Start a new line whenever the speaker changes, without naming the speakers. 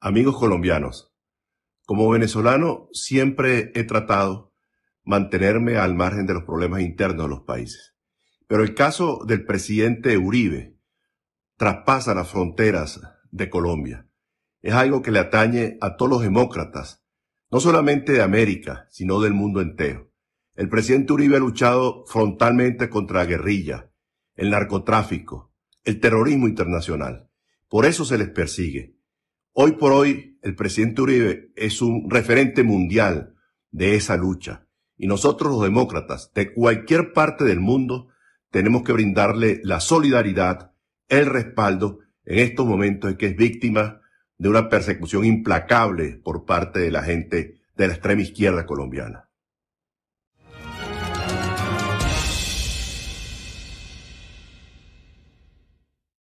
Amigos colombianos, como venezolano siempre he tratado mantenerme al margen de los problemas internos de los países. Pero el caso del presidente Uribe traspasa las fronteras de Colombia. Es algo que le atañe a todos los demócratas, no solamente de América, sino del mundo entero. El presidente Uribe ha luchado frontalmente contra la guerrilla, el narcotráfico, el terrorismo internacional. Por eso se les persigue. Hoy por hoy, el presidente Uribe es un referente mundial de esa lucha. Y nosotros los demócratas de cualquier parte del mundo tenemos que brindarle la solidaridad, el respaldo en estos momentos en que es víctima de una persecución implacable por parte de la gente de la extrema izquierda colombiana.